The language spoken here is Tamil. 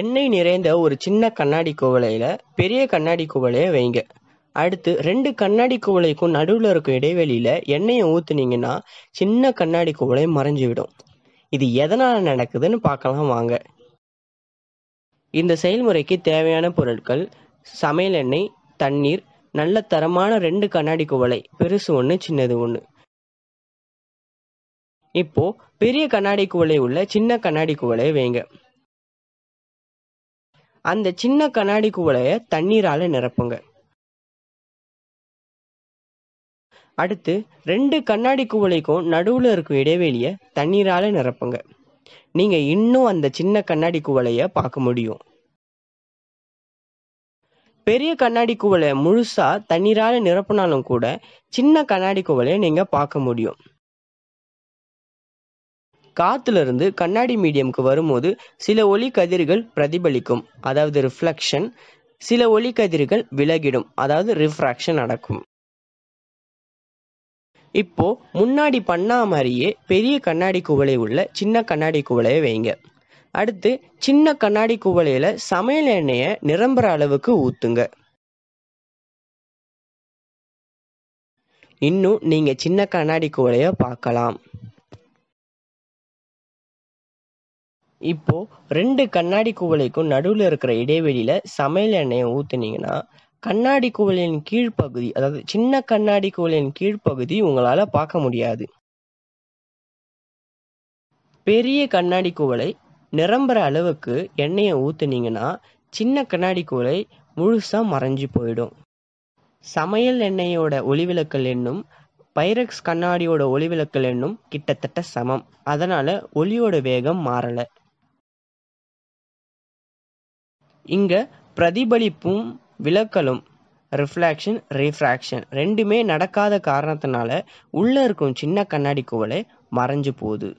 எண்ணெய் நிறைந்த ஒரு சின்ன கண்ணாடி குவளையில் பெரிய கண்ணாடி குவளையை வைங்க அடுத்து ரெண்டு கண்ணாடி குவளைக்கும் நடுவில் இருக்கும் இடைவெளியில் எண்ணெயை ஊற்றுனீங்கன்னா சின்ன கண்ணாடி குவளை மறைஞ்சு விடும் இது எதனால் நடக்குதுன்னு பார்க்கலாம் வாங்க இந்த செயல்முறைக்கு தேவையான பொருட்கள் சமையல் எண்ணெய் தண்ணீர் நல்ல தரமான ரெண்டு கண்ணாடி குவளை பெருசு ஒன்று சின்னது ஒன்று இப்போ பெரிய கண்ணாடி குவளை உள்ள சின்ன கண்ணாடி குவலை வைங்க அந்த சின்ன கண்ணாடி குவளைய தண்ணீரால நிரப்புங்க அடுத்து ரெண்டு கண்ணாடி குவளைக்கும் நடுவில் இருக்கும் இடைவெளியை தண்ணீரால நிரப்புங்க நீங்க இன்னும் அந்த சின்ன கண்ணாடி குவளைய பார்க்க முடியும் பெரிய கண்ணாடி குவளை முழுசா தண்ணீரால நிரப்புனாலும் கூட சின்ன கண்ணாடி குவளைய நீங்க பார்க்க முடியும் காத்திலிருந்து கண்ணாடி மீடியம்க்கு வரும்போது சில ஒளி கதிர்கள் பிரதிபலிக்கும் அதாவது ரிஃப்ளக்ஷன் சில ஒளி கதிர்கள் விலகிடும் அதாவது ரிஃப்ராக்ஷன் நடக்கும் இப்போ முன்னாடி பண்ணா மாதிரியே பெரிய கண்ணாடி குவளை உள்ள சின்ன கண்ணாடி குவளையை வைங்க அடுத்து சின்ன கண்ணாடி குவளையில சமையல் எண்ணெயை நிரம்புற அளவுக்கு ஊத்துங்க இன்னும் நீங்க சின்ன கண்ணாடி குவளைய பார்க்கலாம் இப்போ ரெண்டு கண்ணாடி குவளைக்கும் நடுவில் இருக்கிற இடைவெளியில சமையல் எண்ணெயை ஊத்துனீங்கன்னா கண்ணாடி குவளையின் கீழ்ப்பகுதி அதாவது சின்ன கண்ணாடி குவளையின் கீழ்ப்பகுதி உங்களால பார்க்க முடியாது பெரிய கண்ணாடி குவளை நிரம்புற அளவுக்கு எண்ணெயை ஊத்துனீங்கன்னா சின்ன கண்ணாடி குவளை முழுசா மறைஞ்சு போயிடும் சமையல் எண்ணெயோட ஒளிவிளக்கல் எண்ணும் பைரக்ஸ் கண்ணாடியோட ஒளிவிளக்கல் எண்ணும் கிட்டத்தட்ட சமம் அதனால ஒளியோட வேகம் மாறலை இங்கே பிரதிபலிப்பும் விளக்கலும் ரிஃப்ளாக்ஷன் ரீஃப்ராக்ஷன் ரெண்டுமே நடக்காத காரணத்தினால உள்ளே இருக்கும் சின்ன கண்ணாடி குவளை மறைஞ்சு போகுது